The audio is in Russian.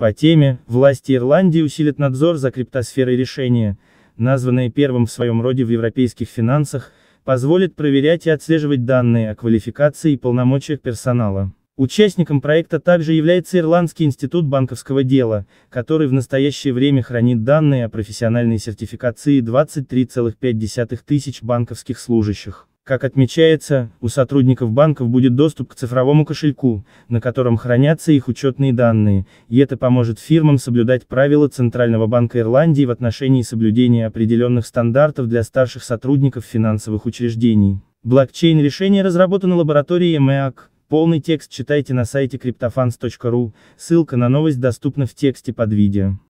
По теме, власти Ирландии усилят надзор за криптосферой решения, названное первым в своем роде в европейских финансах, позволит проверять и отслеживать данные о квалификации и полномочиях персонала. Участником проекта также является Ирландский институт банковского дела, который в настоящее время хранит данные о профессиональной сертификации 23,5 тысяч банковских служащих. Как отмечается, у сотрудников банков будет доступ к цифровому кошельку, на котором хранятся их учетные данные, и это поможет фирмам соблюдать правила Центрального банка Ирландии в отношении соблюдения определенных стандартов для старших сотрудников финансовых учреждений. Блокчейн-решение разработано лабораторией МЭАК. Полный текст читайте на сайте cryptofans.ru, ссылка на новость доступна в тексте под видео.